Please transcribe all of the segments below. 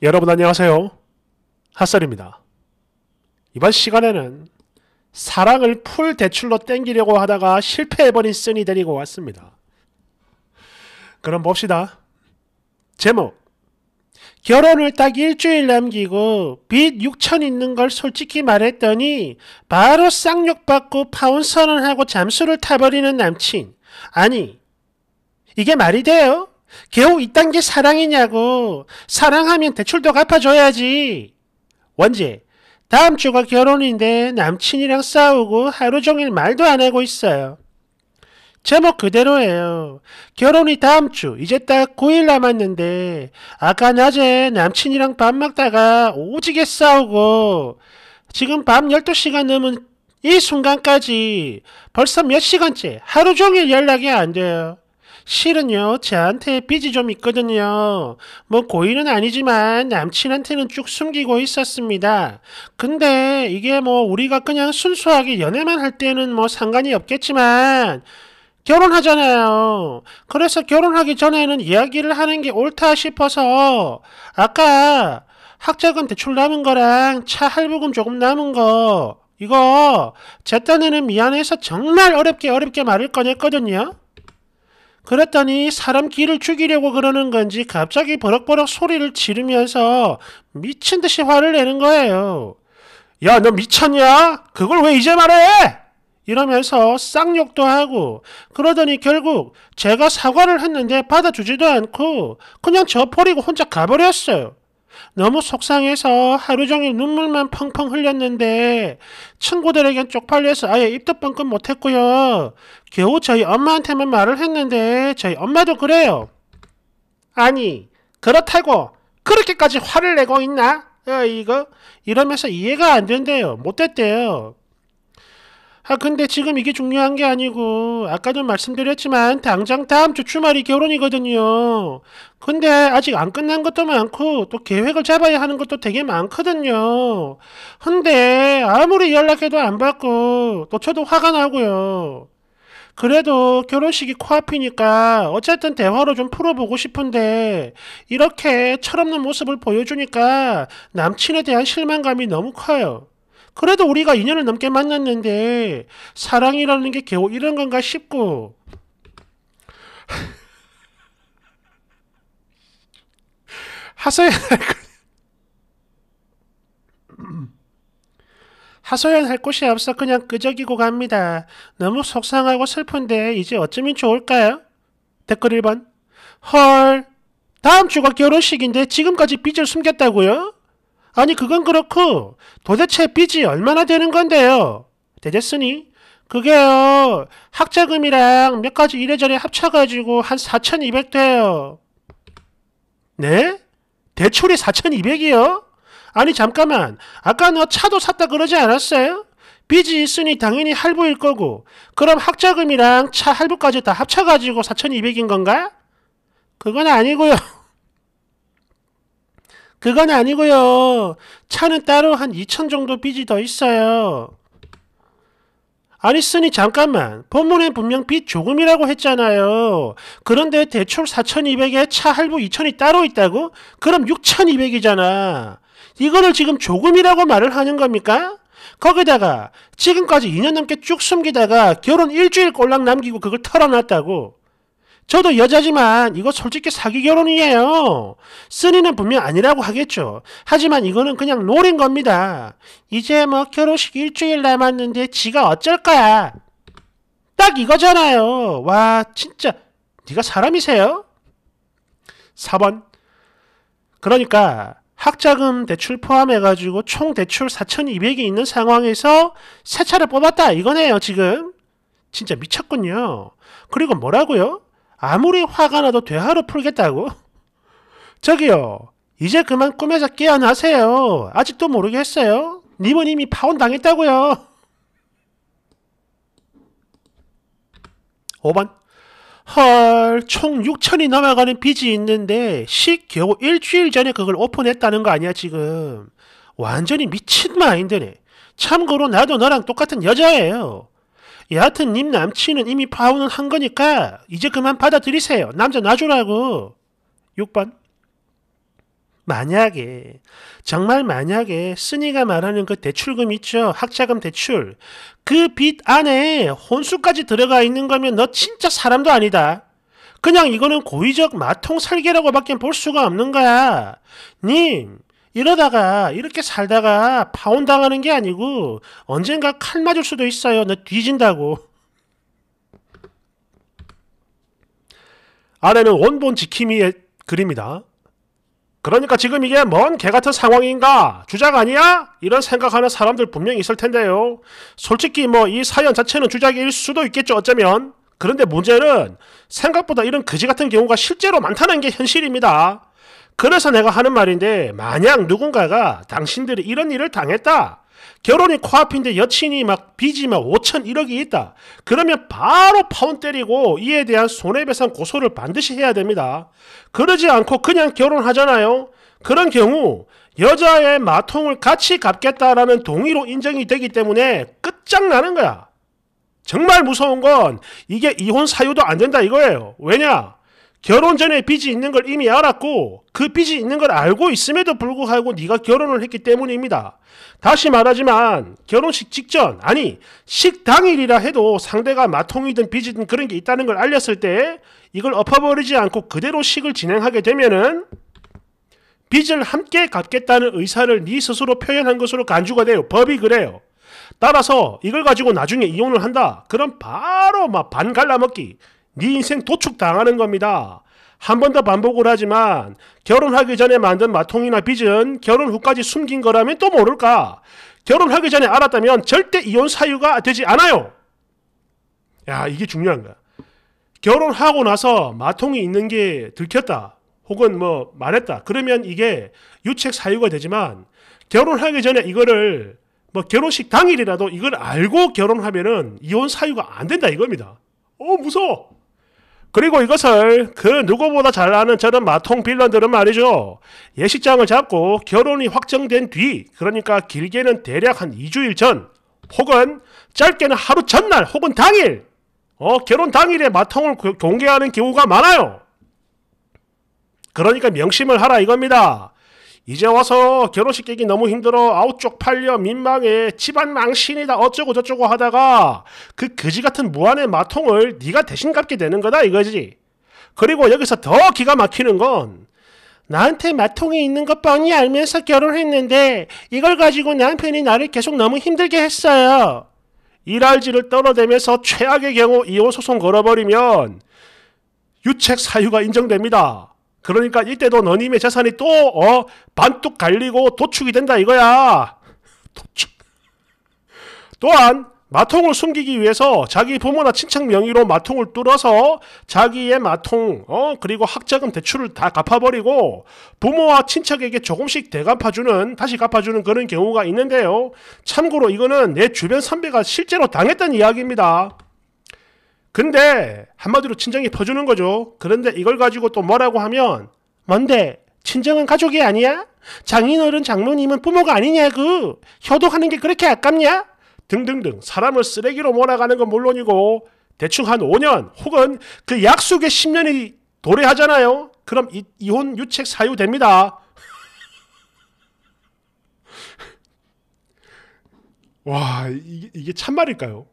여러분 안녕하세요. 핫설입니다. 이번 시간에는 사랑을 풀 대출로 땡기려고 하다가 실패해버린 쓴이 데리고 왔습니다. 그럼 봅시다. 제목 결혼을 딱 일주일 남기고 빚 6천 있는 걸 솔직히 말했더니 바로 쌍욕 받고 파혼 선언하고 잠수를 타버리는 남친. 아니 이게 말이 돼요? 겨우 이딴 게 사랑이냐고. 사랑하면 대출도 갚아줘야지. 원재, 다음 주가 결혼인데 남친이랑 싸우고 하루 종일 말도 안 하고 있어요. 제목 그대로예요. 결혼이 다음 주, 이제 딱 9일 남았는데, 아까 낮에 남친이랑 밥 먹다가 오지게 싸우고, 지금 밤 12시가 넘은 이 순간까지 벌써 몇 시간째 하루 종일 연락이 안 돼요. 실은요, 저한테 빚이 좀 있거든요. 뭐 고의는 아니지만 남친한테는 쭉 숨기고 있었습니다. 근데 이게 뭐 우리가 그냥 순수하게 연애만 할 때는 뭐 상관이 없겠지만 결혼하잖아요. 그래서 결혼하기 전에는 이야기를 하는 게 옳다 싶어서 아까 학자금 대출 남은 거랑 차 할부금 조금 남은 거 이거 제 딴에는 미안해서 정말 어렵게 어렵게 말을 꺼냈거든요. 그랬더니 사람 길을 죽이려고 그러는 건지 갑자기 버럭버럭 소리를 지르면서 미친 듯이 화를 내는 거예요. 야, 너 미쳤냐? 그걸 왜 이제 말해? 이러면서 쌍욕도 하고 그러더니 결국 제가 사과를 했는데 받아주지도 않고 그냥 저버리고 혼자 가버렸어요. 너무 속상해서 하루 종일 눈물만 펑펑 흘렸는데 친구들에겐 쪽팔려서 아예 입도 뻥끗 못했고요. 겨우 저희 엄마한테만 말을 했는데 저희 엄마도 그래요. 아니 그렇다고 그렇게까지 화를 내고 있나? 야, 어, 이거 이러면서 이해가 안 된대요. 못됐대요. 아 근데 지금 이게 중요한 게 아니고 아까도 말씀드렸지만 당장 다음 주 주말이 결혼이거든요. 근데 아직 안 끝난 것도 많고 또 계획을 잡아야 하는 것도 되게 많거든요. 근데 아무리 연락해도 안 받고 또 저도 화가 나고요. 그래도 결혼식이 코앞이니까 어쨌든 대화로 좀 풀어보고 싶은데 이렇게 철없는 모습을 보여주니까 남친에 대한 실망감이 너무 커요. 그래도 우리가 2년을 넘게 만났는데 사랑이라는 게 겨우 이런 건가 싶고 하소연 하소연할 곳이 없어 그냥 끄적이고 갑니다. 너무 속상하고 슬픈데 이제 어쩌면 좋을까요? 댓글 1번 헐 다음 주가 결혼식인데 지금까지 빚을 숨겼다고요? 아니 그건 그렇고 도대체 빚이 얼마나 되는 건데요? 되겠으니? 그게요 학자금이랑 몇 가지 이래저래 합쳐가지고 한 4,200 돼요. 네? 대출이 4,200이요? 아니 잠깐만 아까 너 차도 샀다 그러지 않았어요? 빚이 있으니 당연히 할부일 거고 그럼 학자금이랑 차 할부까지 다 합쳐가지고 4,200인 건가? 그건 아니고요. 그건 아니고요. 차는 따로 한 2천 정도 빚이 더 있어요. 아리스니 잠깐만. 본문에 분명 빚 조금이라고 했잖아요. 그런데 대출 4,200에 차 할부 2천이 따로 있다고? 그럼 6,200이잖아. 이거를 지금 조금이라고 말을 하는 겁니까? 거기다가 지금까지 2년 넘게 쭉 숨기다가 결혼 일주일 꼴랑 남기고 그걸 털어놨다고. 저도 여자지만 이거 솔직히 사기 결혼이에요. 쓰니는 분명 아니라고 하겠죠. 하지만 이거는 그냥 노린 겁니다. 이제 뭐 결혼식 일주일 남았는데 지가 어쩔 거야. 딱 이거잖아요. 와 진짜 네가 사람이세요? 4번 그러니까 학자금 대출 포함해가지고 총 대출 4,200이 있는 상황에서 새 차를 뽑았다 이거네요 지금 진짜 미쳤군요 그리고 뭐라고요? 아무리 화가 나도 대화로 풀겠다고? 저기요, 이제 그만 꿈에서 깨어나세요. 아직도 모르겠어요? 님은 이미 파혼당했다고요. 5번 헐, 총 6천이 넘어가는 빚이 있는데 식 겨우 일주일 전에 그걸 오픈했다는 거 아니야 지금. 완전히 미친 마인드네. 참고로 나도 너랑 똑같은 여자예요. 여하튼 님 남친은 이미 파혼을 한 거니까 이제 그만 받아들이세요. 남자 놔주라고. 6번. 만약에 정말 만약에 쓰니가 말하는 그 대출금 있죠 학자금 대출 그 빚 안에 혼수까지 들어가 있는 거면 너 진짜 사람도 아니다 그냥 이거는 고의적 마통 설계라고밖에볼 수가 없는 거야 님 이러다가 이렇게 살다가 파혼당하는 게 아니고 언젠가 칼 맞을 수도 있어요. 너 뒤진다고. 아래는 원본 지킴이의 글입니다. 그러니까 지금 이게 뭔 개같은 상황인가? 주작 아니야? 이런 생각하는 사람들 분명히 있을 텐데요. 솔직히 뭐 이 사연 자체는 주작일 수도 있겠죠 어쩌면. 그런데 문제는 생각보다 이런 그지 같은 경우가 실제로 많다는 게 현실입니다. 그래서 내가 하는 말인데 만약 누군가가 당신들이 이런 일을 당했다. 결혼이 코앞인데 여친이 막 빚이 막 5천 1억이 있다. 그러면 바로 파혼 때리고 이에 대한 손해배상 고소를 반드시 해야 됩니다. 그러지 않고 그냥 결혼하잖아요. 그런 경우 여자의 마통을 같이 갚겠다라는 동의로 인정이 되기 때문에 끝장나는 거야. 정말 무서운 건 이게 이혼 사유도 안 된다 이거예요. 왜냐? 결혼 전에 빚이 있는 걸 이미 알았고 그 빚이 있는 걸 알고 있음에도 불구하고 네가 결혼을 했기 때문입니다. 다시 말하지만 결혼식 직전 아니 식당일이라 해도 상대가 마통이든 빚이든 그런 게 있다는 걸 알렸을 때 이걸 엎어버리지 않고 그대로 식을 진행하게 되면은 빚을 함께 갚겠다는 의사를 네 스스로 표현한 것으로 간주가 돼요. 법이 그래요. 따라서 이걸 가지고 나중에 이혼을 한다. 그럼 바로 막 반 갈라먹기 네 인생 도축당하는 겁니다. 한 번 더 반복을 하지만 결혼하기 전에 만든 마통이나 빚은 결혼 후까지 숨긴 거라면 또 모를까? 결혼하기 전에 알았다면 절대 이혼 사유가 되지 않아요. 야, 이게 중요한 거야. 결혼하고 나서 마통이 있는 게 들켰다. 혹은 뭐 말했다. 그러면 이게 유책 사유가 되지만 결혼하기 전에 이거를 뭐 결혼식 당일이라도 이걸 알고 결혼하면은 이혼 사유가 안 된다 이겁니다. 어, 무서워. 그리고 이것을 그 누구보다 잘 아는 저런 마통 빌런들은 말이죠. 예식장을 잡고 결혼이 확정된 뒤, 그러니까 길게는 대략 한 2주일 전, 혹은 짧게는 하루 전날 혹은 당일, 어, 결혼 당일에 마통을 공개하는 경우가 많아요. 그러니까 명심을 하라 이겁니다. 이제 와서 결혼식 깨기 너무 힘들어 아웃쪽 팔려 민망해 집안 망신이다 어쩌고 저쩌고 하다가 그거지 같은 무한의 마통을 네가 대신 갚게 되는 거다 이거지. 그리고 여기서 더 기가 막히는 건 나한테 마통이 있는 것 뻔히 알면서 결혼했는데 이걸 가지고 남편이 나를 계속 너무 힘들게 했어요. 일할지를 떨어대면서 최악의 경우 이혼 소송 걸어버리면 유책 사유가 인정됩니다. 그러니까 이때도 너님의 재산이 또 어, 반뚝 갈리고 도축이 된다 이거야. 도축. 또한 마통을 숨기기 위해서 자기 부모나 친척 명의로 마통을 뚫어서 자기의 마통 어 그리고 학자금 대출을 다 갚아버리고 부모와 친척에게 조금씩 대갚아주는 다시 갚아주는 그런 경우가 있는데요. 참고로 이거는 내 주변 선배가 실제로 당했던 이야기입니다. 근데 한마디로 친정이 퍼주는 거죠. 그런데 이걸 가지고 또 뭐라고 하면 뭔데 친정은 가족이 아니야? 장인어른 장모님은 부모가 아니냐고 그? 효도하는 게 그렇게 아깝냐? 등등등 사람을 쓰레기로 몰아가는 건 물론이고 대충 한 5년 혹은 그 약속의 10년이 도래하잖아요. 그럼 이, 이혼 유책 사유됩니다. 와 이게, 이게 참말일까요?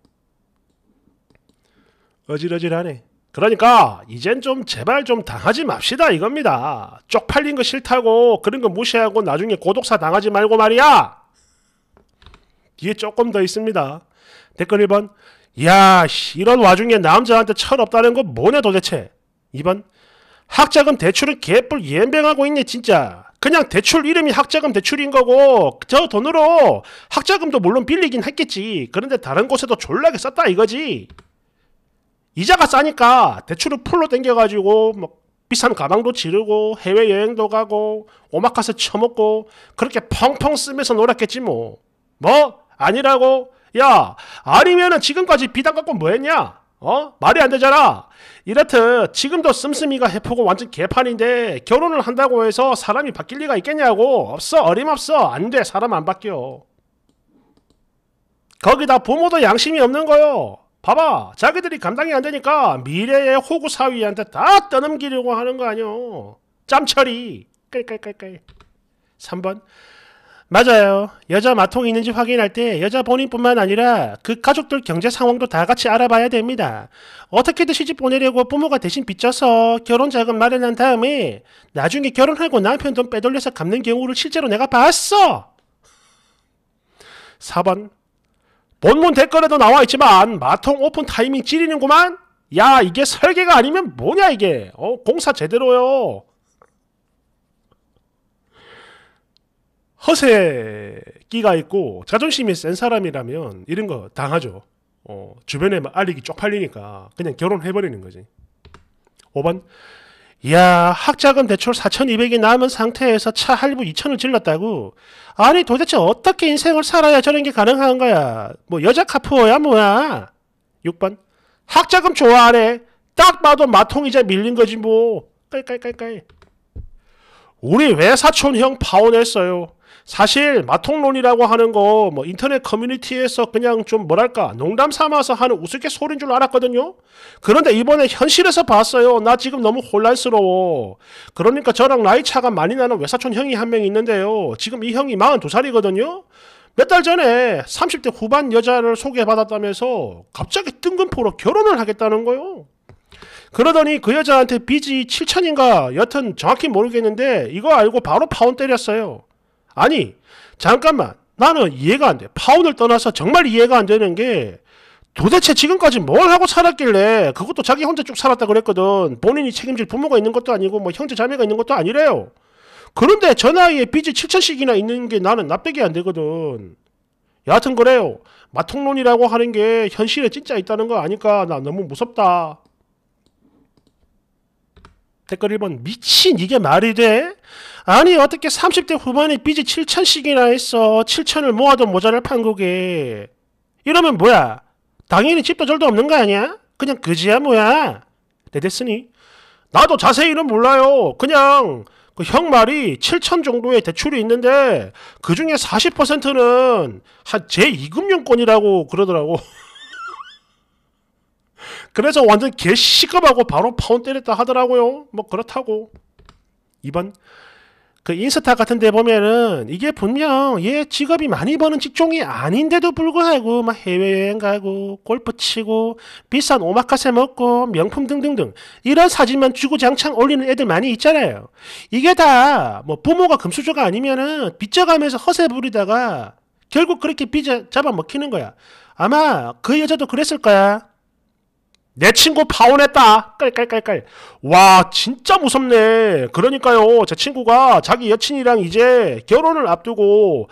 어질어질하네. 그러니까 이젠 좀 제발 좀 당하지 맙시다 이겁니다. 쪽팔린 거 싫다고 그런 거 무시하고 나중에 고독사 당하지 말고 말이야. 뒤에 조금 더 있습니다. 댓글 1번 야 이런 와중에 남자한테 철 없다는 거 뭐냐 도대체. 2번 학자금 대출은 개뿔 예뱅하고 있네 진짜. 그냥 대출 이름이 학자금 대출인 거고 저 돈으로 학자금도 물론 빌리긴 했겠지. 그런데 다른 곳에도 졸라게 썼다 이거지. 이자가 싸니까 대출을 풀로 땡겨가지고 막 뭐 비싼 가방도 지르고 해외여행도 가고 오마카세 처먹고 그렇게 펑펑 쓰면서 놀았겠지 뭐. 뭐? 아니라고? 야 아니면은 지금까지 비단 갖고 뭐했냐? 어? 말이 안 되잖아. 이렇듯 지금도 씀씀이가 해프고 완전 개판인데 결혼을 한다고 해서 사람이 바뀔 리가 있겠냐고. 없어 어림없어. 안 돼. 사람 안 바뀌어. 거기다 부모도 양심이 없는 거요. 봐봐 자기들이 감당이 안 되니까 미래의 호구 사위한테 다 떠넘기려고 하는 거 아니오 짬철이 깔깔깔깔 3번 맞아요 여자 마통이 있는지 확인할 때 여자 본인뿐만 아니라 그 가족들 경제 상황도 다 같이 알아봐야 됩니다 어떻게든 시집 보내려고 부모가 대신 빚져서 결혼 자금 마련한 다음에 나중에 결혼하고 남편 돈 빼돌려서 갚는 경우를 실제로 내가 봤어 4번 본문 댓글에도 나와 있지만 마통 오픈 타이밍 찌르는구만? 야 이게 설계가 아니면 뭐냐 이게 어 공사 제대로요 허세끼가 있고 자존심이 센 사람이라면 이런 거 당하죠 어 주변에 알리기 쪽팔리니까 그냥 결혼해버리는 거지 5번 야 학자금 대출 4,200이 남은 상태에서 차 할부 2,000을 질렀다고? 아니 도대체 어떻게 인생을 살아야 저런 게 가능한 거야? 뭐 여자 카푸어야 뭐야? 6번 학자금 좋아하네. 딱 봐도 마통이자 밀린 거지 뭐. 깔깔깔깔. 우리 왜 사촌 형 파혼했어요? 사실 마통론이라고 하는 거 뭐 인터넷 커뮤니티에서 그냥 좀 뭐랄까 농담 삼아서 하는 우스갯소리인 줄 알았거든요. 그런데 이번에 현실에서 봤어요. 나 지금 너무 혼란스러워. 그러니까 저랑 나이 차가 많이 나는 외사촌 형이 한 명 있는데요. 지금 이 형이 42살이거든요. 몇 달 전에 30대 후반 여자를 소개받았다면서 갑자기 뜬금포로 결혼을 하겠다는 거요. 그러더니 그 여자한테 빚이 7천인가 여튼 정확히 모르겠는데 이거 알고 바로 파혼 때렸어요. 아니 잠깐만 나는 이해가 안 돼. 파혼을 떠나서 정말 이해가 안 되는 게 도대체 지금까지 뭘 하고 살았길래 그것도 자기 혼자 쭉 살았다 그랬거든. 본인이 책임질 부모가 있는 것도 아니고 뭐 형제 자매가 있는 것도 아니래요. 그런데 저 나이에 빚이 7천씩이나 있는 게 나는 납득이 안 되거든. 여하튼 그래요. 마통론이라고 하는 게 현실에 진짜 있다는 거 아니까 나 너무 무섭다. 댓글 1번 미친 이게 말이 돼? 아니 어떻게 30대 후반에 빚이 7천씩이나 했어 7천을 모아도 모자랄판국에 이러면 뭐야 당연히 집도 절도 없는 거 아니야? 그냥 그지야 뭐야 내됐으니 네, 나도 자세히는 몰라요 그냥 그 형 말이 7천 정도의 대출이 있는데 그 중에 40%는 한 제2금융권이라고 그러더라고 그래서 완전 개시급하고 바로 파운 때렸다 하더라고요. 뭐 그렇다고. 이번 그 인스타 같은 데 보면은 이게 분명 얘 직업이 많이 버는 직종이 아닌데도 불구하고 막 해외여행 가고 골프 치고 비싼 오마카세 먹고 명품 등등등 이런 사진만 주고장창 올리는 애들 많이 있잖아요. 이게 다 뭐 부모가 금수저가 아니면은 빚져가면서 허세 부리다가 결국 그렇게 빚어 잡아먹히는 거야. 아마 그 여자도 그랬을 거야. 내 친구 파혼했다. 깔깔깔깔. 와, 진짜 무섭네. 그러니까요. 제 친구가 자기 여친이랑 이제 결혼을 앞두고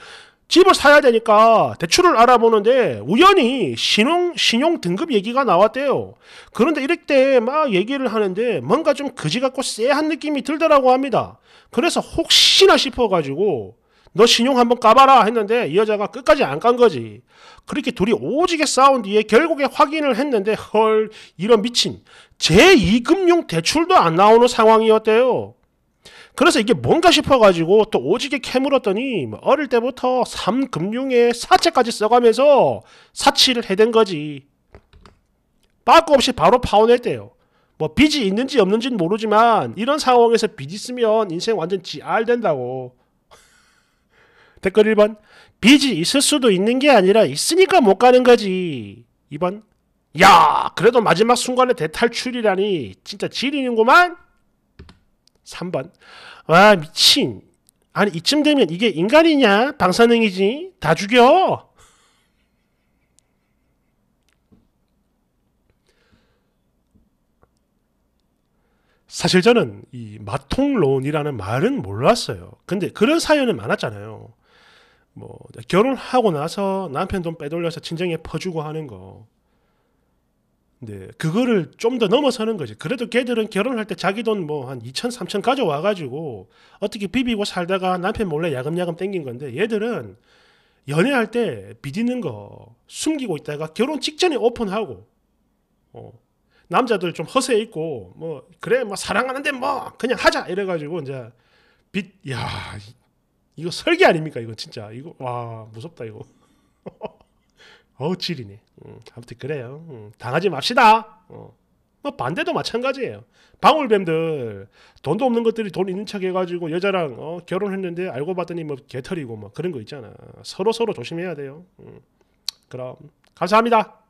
집을 사야 되니까 대출을 알아보는데 우연히 신용, 신용 등급 얘기가 나왔대요. 그런데 이럴 때 막 얘기를 하는데 뭔가 좀 그지 같고 쎄한 느낌이 들더라고 합니다. 그래서 혹시나 싶어가지고 너 신용 한번 까봐라 했는데 이 여자가 끝까지 안 깐 거지. 그렇게 둘이 오지게 싸운 뒤에 결국에 확인을 했는데 헐 이런 미친 제2금융 대출도 안 나오는 상황이었대요. 그래서 이게 뭔가 싶어가지고 또 오지게 캐물었더니 뭐 어릴 때부터 3금융에 사채까지 써가면서 사치를 해댄 거지. 빠꾸 없이 바로 파혼했대요. 뭐 빚이 있는지 없는지는 모르지만 이런 상황에서 빚 있으면 인생 완전 지알 된다고. 댓글 1번 빚이 있을 수도 있는 게 아니라 있으니까 못 가는 거지. 2번 야 그래도 마지막 순간에 대탈출이라니 진짜 지리는구만. 3번 와 미친 아니 이쯤 되면 이게 인간이냐 방사능이지 다 죽여. 사실 저는 이 마통론이라는 말은 몰랐어요. 근데 그런 사연은 많았잖아요. 뭐 결혼하고 나서 남편 돈 빼돌려서 친정에 퍼주고 하는 거. 네, 그거를 좀 더 넘어서는 거지. 그래도 걔들은 결혼할 때 자기 돈 뭐 한 2천, 3천 가져와가지고 어떻게 비비고 살다가 남편 몰래 야금야금 땡긴 건데 얘들은 연애할 때 비디는 거 숨기고 있다가 결혼 직전에 오픈하고 어, 남자들 좀 허세 있고 뭐 그래 뭐 사랑하는데 뭐 그냥 하자 이래가지고 이제 빚야 이거 설계 아닙니까? 이거 진짜 이거 와 무섭다 이거. 어우 질이네. 음, 아무튼 그래요. 음, 당하지 맙시다. 어. 뭐 반대도 마찬가지예요. 방울뱀들 돈도 없는 것들이 돈 있는 척 해가지고 여자랑 어, 결혼했는데 알고 봤더니 뭐 개털이고 뭐 그런 거 있잖아. 서로 서로 조심해야 돼요. 음, 그럼 감사합니다.